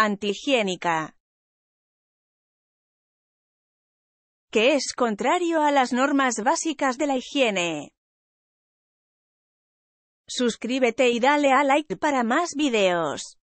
antihigiénica, que es contrario a las normas básicas de la higiene. Suscríbete y dale a like para más videos.